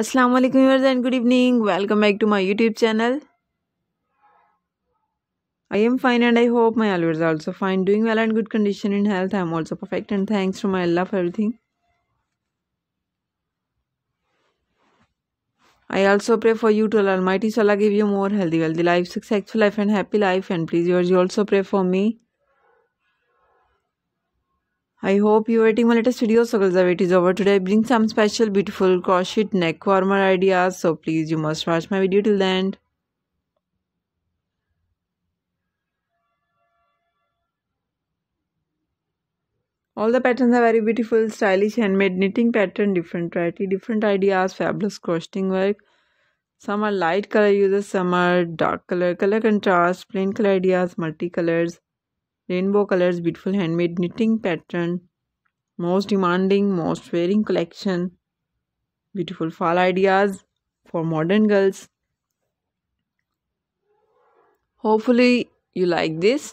अस्सलाम वालेकुम viewers and good evening welcome back to my YouTube I am fine and I hope my always is also fine, doing well and good condition in health. I am also perfect and thanks to my Allah for everything. I also pray for you to Allah Almighty, so Allah give you more healthy, wealthy life, successful life and happy life and please yours you also pray for me. I hope you are waiting my latest video. So guys, the wait is over today. I bring some special beautiful crochet neck warmer ideas. So please, you must watch my video till the end. All the patterns are very beautiful, stylish, handmade knitting pattern, different variety, different ideas, fabulous crocheting work. Some are light color uses, some are dark color, color contrast, plain color ideas, multicolors. Rainbow colours beautiful handmade knitting pattern most demanding most wearing collection beautiful fall ideas for modern girls hopefully you like this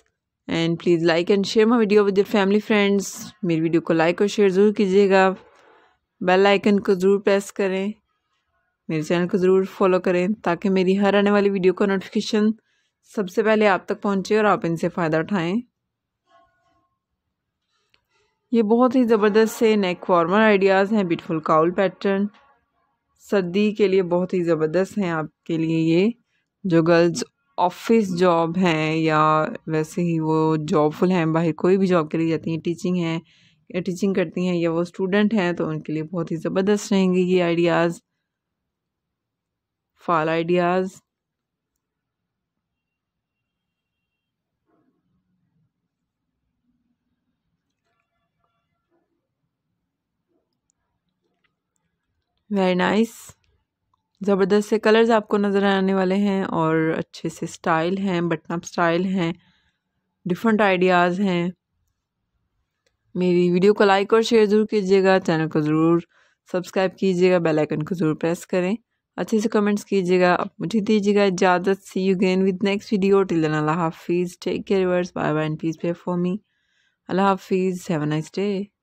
and please like and share my video with your family friends मेरी video को like और share ज़रूर कीजिएगा bell icon को ज़रूर press करें मेरे channel को ज़रूर फॉलो करें ताकि मेरी हर आने वाली वीडियो का नोटिफिकेशन सबसे पहले आप तक पहुंचे और आप इनसे फ़ायदा उठाएं ये बहुत ही ज़बरदस्त से नेक फॉर्मर आइडियाज़ हैं ब्यूटीफुल काउल पैटर्न सर्दी के लिए बहुत ही ज़बरदस्त हैं आपके लिए ये जो गर्ल्स ऑफिस जॉब हैं या वैसे ही वो जॉबफुल हैं बाहर कोई भी जॉब के लिए जाती हैं टीचिंग हैं या टीचिंग करती हैं या वो स्टूडेंट हैं तो उनके लिए बहुत ही ज़बरदस्त रहेंगे ये ideas fall ideas very nice ज़बरदस्त से कलर्स आपको नज़र आने वाले हैं और अच्छे से स्टाइल हैं बटन अप स्टाइल हैं डिफरेंट आइडियाज़ हैं मेरी वीडियो को लाइक और शेयर ज़रूर कीजिएगा चैनल को ज़रूर सब्सक्राइब कीजिएगा बेल आइकन को ज़रूर प्रेस करें अच्छे से कमेंट्स कीजिएगा अब मुझे दीजिएगा इजाज़त see you again with next video till then अल्लाह हाफिज़ take care bye bye and peace pray for me अल्लाह हाफिज़ हैव अ नाइस डे